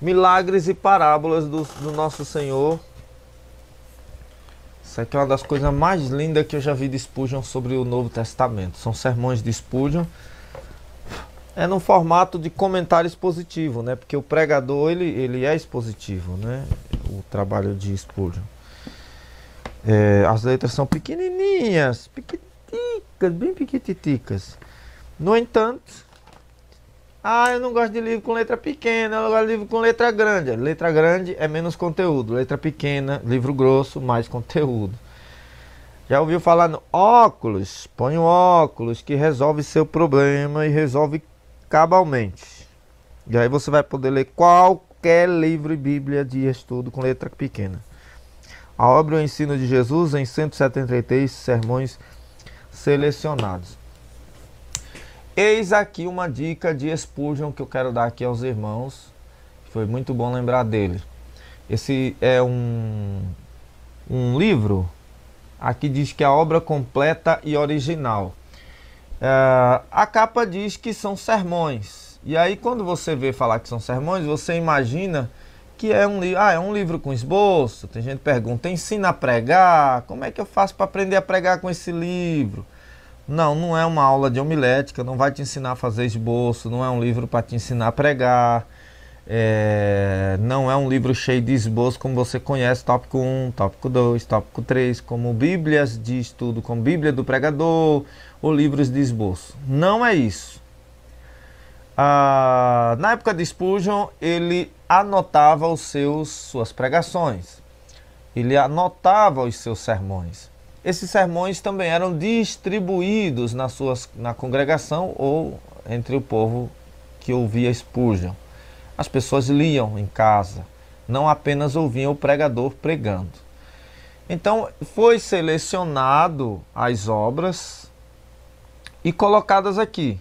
Milagres e parábolas do, do Nosso Senhor. Isso aqui é uma das coisas mais lindas que eu já vi de Spurgeon sobre o Novo Testamento. São sermões de Spurgeon. É no formato de comentário expositivo, né? Porque o pregador, ele, ele é expositivo, né? O trabalho de Spurgeon. É, as letras são pequenininhas, pequiticas, bem pequititicas. No entanto, ah, eu não gosto de livro com letra pequena, eu gosto de livro com letra grande. Letra grande é menos conteúdo, letra pequena, livro grosso, mais conteúdo. Já ouviu falar no óculos? Põe um óculos que resolve seu problema e resolve cabalmente. E aí você vai poder ler qualquer livro e Bíblia de estudo com letra pequena. A obra O Ensino de Jesus em 173 sermões selecionados. Eis aqui uma dica de Spurgeon que eu quero dar aqui aos irmãos. Foi muito bom lembrar dele. Esse é um, um livro. Aqui diz que é a obra completa e original. É, a capa diz que são sermões. E aí, quando você vê falar que são sermões, você imagina que é um livro. Ah, é um livro com esboço. Tem gente que pergunta: ensina a pregar? Como é que eu faço para aprender a pregar com esse livro? Não, não é uma aula de homilética, não vai te ensinar a fazer esboço, não é um livro para te ensinar a pregar, é, não é um livro cheio de esboço como você conhece, tópico 1, tópico 2, tópico 3, como bíblias de estudo, como Bíblia do Pregador ou livros de esboço. Não é isso. Ah, na época de Spurgeon, ele anotava os seus, suas pregações, ele anotava os seus sermões. Esses sermões também eram distribuídos na, suas, na congregação ou entre o povo que ouvia Spurgeon. As pessoas liam em casa, não apenas ouviam o pregador pregando. Então, foi selecionado as obras e colocadas aqui.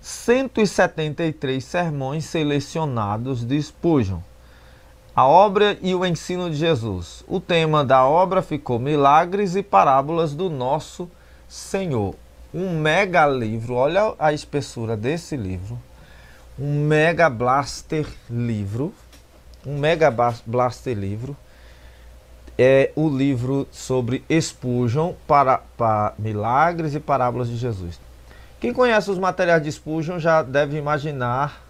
173 sermões selecionados de Spurgeon. A obra e o ensino de Jesus. O tema da obra ficou Milagres e Parábolas do Nosso Senhor. Um mega livro, olha a espessura desse livro. Um mega blaster livro. Um mega blaster livro. É o livro sobre Spurgeon para, para Milagres e Parábolas de Jesus. Quem conhece os materiais de Spurgeon já deve imaginar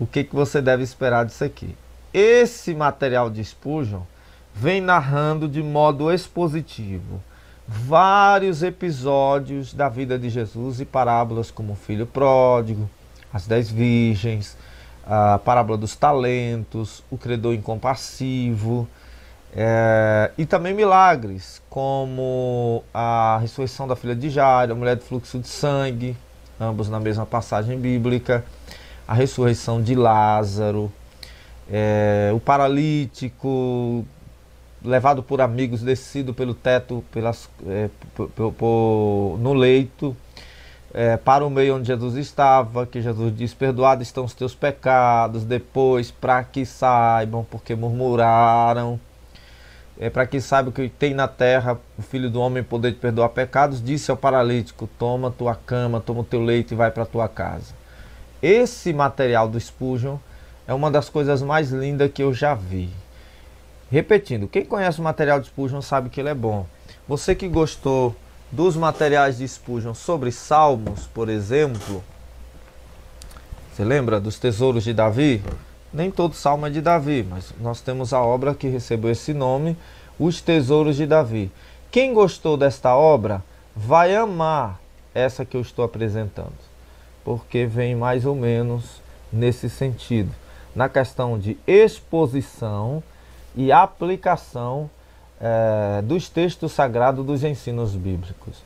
o que, que você deve esperar disso aqui. Esse material de Spurgeon vem narrando de modo expositivo vários episódios da vida de Jesus e parábolas como o filho pródigo, as dez virgens, a parábola dos talentos, o credor incompassivo é, e também milagres como a ressurreição da filha de Jairo, a mulher do fluxo de sangue, ambos na mesma passagem bíblica, a ressurreição de Lázaro, é, o paralítico levado por amigos, descido pelo teto, pelas, é, por, por, no leito, é, para o meio onde Jesus estava, que Jesus diz: Perdoados estão os teus pecados, depois, para que saibam, porque murmuraram. É, para que saiba que tem na terra o filho do homem poder te perdoar pecados, disse ao paralítico: Toma tua cama, toma o teu leito e vai para tua casa. Esse material do Spurgeon é uma das coisas mais lindas que eu já vi. Repetindo, quem conhece o material de Spurgeon sabe que ele é bom. Você que gostou dos materiais de Spurgeon sobre Salmos, por exemplo, você lembra dos tesouros de Davi? Nem todo salmo é de Davi, mas nós temos a obra que recebeu esse nome, Os Tesouros de Davi. Quem gostou desta obra vai amar essa que eu estou apresentando porque vem mais ou menos nesse sentido. Na questão de exposição e aplicação eh, dos textos sagrados dos ensinos bíblicos.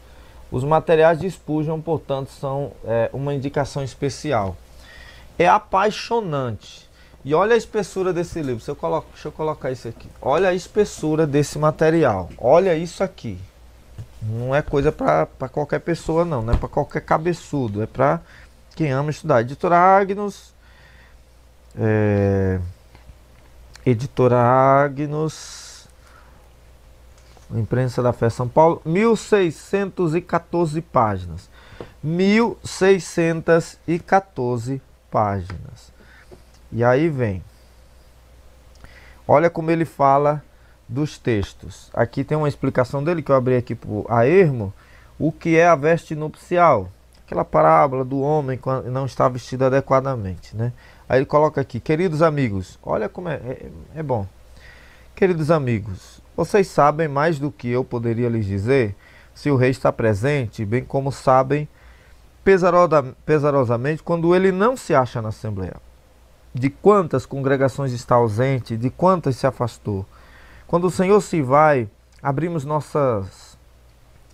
Os materiais de Spurgeon, portanto, são eh, uma indicação especial. É apaixonante. E olha a espessura desse livro. Se eu coloco, deixa eu colocar isso aqui. Olha a espessura desse material. Olha isso aqui. Não é coisa para qualquer pessoa, não. Não é para qualquer cabeçudo. É para quem ama estudar. É editora Agnos. É, editora Agnos. Imprensa da Fé São Paulo. 1614 páginas. 1614 páginas. E aí vem. Olha como ele fala dos textos. Aqui tem uma explicação dele que eu abri aqui a ermo. O que é a veste nupcial? aquela parábola do homem que não está vestido adequadamente, né? Aí ele coloca aqui, queridos amigos, olha como é, é, é bom. Queridos amigos, vocês sabem mais do que eu poderia lhes dizer se o rei está presente, bem como sabem pesarosamente quando ele não se acha na Assembleia. De quantas congregações está ausente, de quantas se afastou. Quando o Senhor se vai, abrimos nossas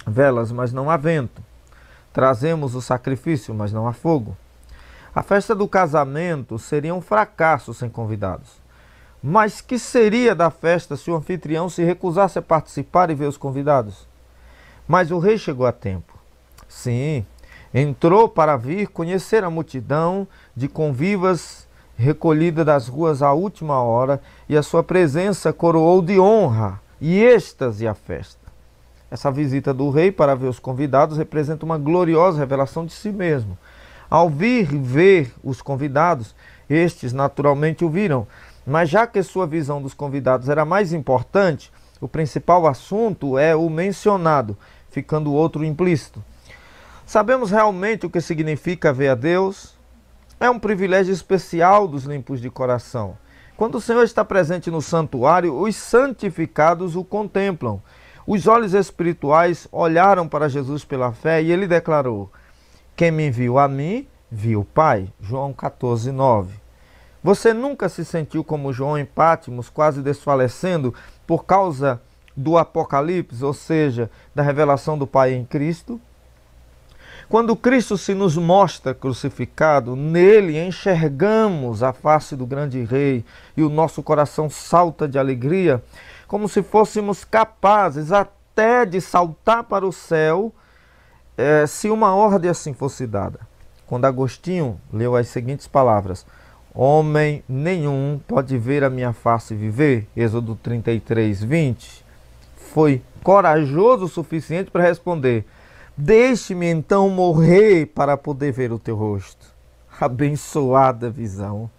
velas, mas não há vento. Trazemos o sacrifício, mas não há fogo. A festa do casamento seria um fracasso sem convidados. Mas que seria da festa se o anfitrião se recusasse a participar e ver os convidados? Mas o rei chegou a tempo. Sim, entrou para vir conhecer a multidão de convivas recolhida das ruas à última hora, e a sua presença coroou de honra e êxtase a festa. Essa visita do rei para ver os convidados representa uma gloriosa revelação de si mesmo. Ao vir ver os convidados, estes naturalmente o viram, mas já que sua visão dos convidados era mais importante, o principal assunto é o mencionado, ficando o outro implícito. Sabemos realmente o que significa ver a Deus? É um privilégio especial dos limpos de coração. Quando o Senhor está presente no santuário, os santificados o contemplam. Os olhos espirituais olharam para Jesus pela fé e ele declarou: Quem me viu a mim, viu o Pai. João 14, 9. Você nunca se sentiu como João em Pátimos, quase desfalecendo por causa do Apocalipse, ou seja, da revelação do Pai em Cristo? Quando Cristo se nos mostra crucificado, nele enxergamos a face do grande Rei e o nosso coração salta de alegria, como se fôssemos capazes até de saltar para o céu eh, se uma ordem assim fosse dada. Quando Agostinho leu as seguintes palavras: Homem nenhum pode ver a minha face e viver. Êxodo 33, 20. Foi corajoso o suficiente para responder Deixe-me então morrer para poder ver o teu rosto. Abençoada visão.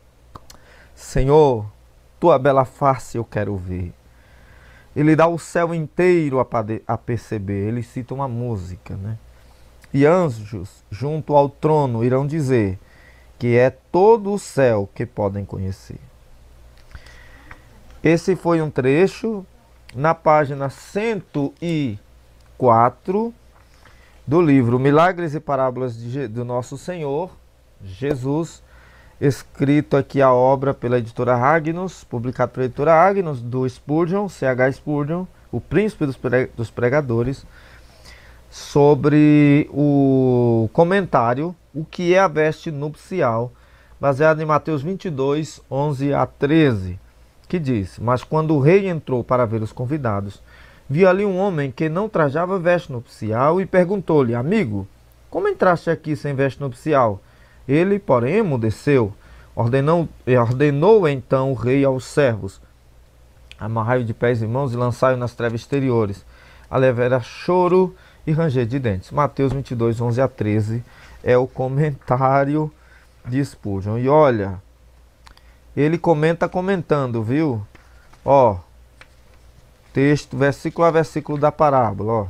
Senhor, tua bela face eu quero ver. Ele dá o céu inteiro a, a perceber. Ele cita uma música, né? E anjos, junto ao trono, irão dizer que é todo o céu que podem conhecer. Esse foi um trecho na página 104 do livro Milagres e Parábolas de, do Nosso Senhor Jesus, escrito aqui a obra pela editora Agnus, publicado pela editora Agnus, do Spurgeon, C.H. Spurgeon, o príncipe dos pregadores, sobre o comentário O que é a veste nupcial, baseado em Mateus 22, 11 a 13, que diz: Mas quando o rei entrou para ver os convidados, viu ali um homem que não trajava veste nupcial e perguntou-lhe: Amigo, como entraste aqui sem veste nupcial? Ele, porém, emudeceu. Ordenou, ordenou então o rei aos servos: Amarrai-o de pés e mãos e lançai-o nas trevas exteriores. a levera choro e ranger de dentes. Mateus 22, 11 a 13 é o comentário de Spurgeon. E olha, ele comenta comentando, viu? Ó, texto, versículo a versículo da parábola, ó.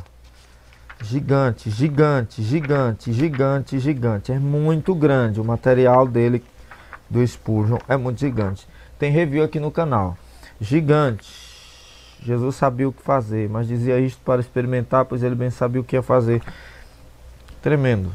Gigante, gigante, gigante, gigante, gigante. É muito grande o material dele do Spurgeon, é muito gigante. Tem review aqui no canal. Gigante. Jesus sabia o que fazer, mas dizia isto para experimentar, pois ele bem sabia o que ia fazer. Tremendo.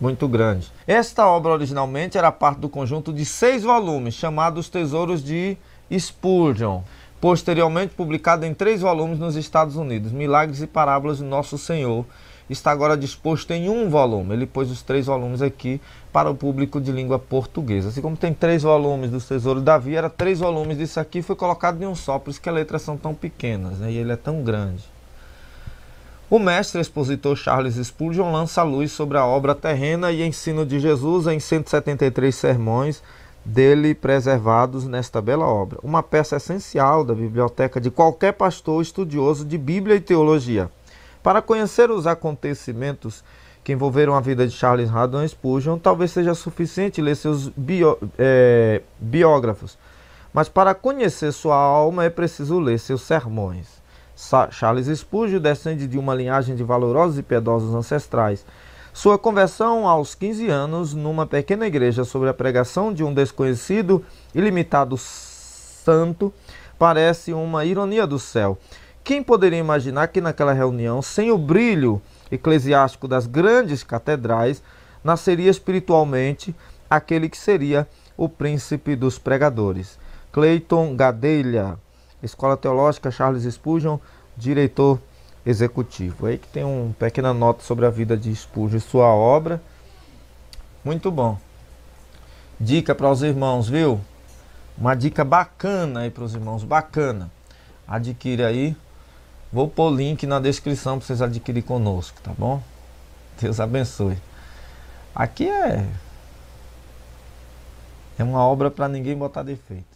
Muito grande. Esta obra originalmente era parte do conjunto de seis volumes, chamados Tesouros de Spurgeon, posteriormente publicado em três volumes nos Estados Unidos, Milagres e Parábolas do Nosso Senhor, está agora disposto em um volume. Ele pôs os três volumes aqui para o público de língua portuguesa. Assim como tem três volumes dos Tesouros Davi, era três volumes disso aqui, foi colocado em um só, por isso que as letras são tão pequenas né? e ele é tão grande. O mestre expositor Charles Spurgeon lança a luz sobre a obra terrena e ensino de Jesus em 173 sermões dele preservados nesta bela obra, uma peça essencial da biblioteca de qualquer pastor estudioso de Bíblia e teologia. Para conhecer os acontecimentos que envolveram a vida de Charles Radon Spurgeon, talvez seja suficiente ler seus bio, é, biógrafos, mas para conhecer sua alma é preciso ler seus sermões. Charles Spurgeon descende de uma linhagem de valorosos e piedosos ancestrais sua conversão aos 15 anos numa pequena igreja sobre a pregação de um desconhecido e limitado santo parece uma ironia do céu. Quem poderia imaginar que naquela reunião, sem o brilho eclesiástico das grandes catedrais, nasceria espiritualmente aquele que seria o príncipe dos pregadores? Clayton Gadelha, Escola Teológica Charles Spurgeon, diretor executivo. Aí que tem uma pequena nota sobre a vida de Spurgeon e sua obra. Muito bom. Dica para os irmãos, viu? Uma dica bacana aí para os irmãos, bacana. Adquire aí. Vou pôr o link na descrição para vocês adquirirem conosco, tá bom? Deus abençoe. Aqui é é uma obra para ninguém botar defeito.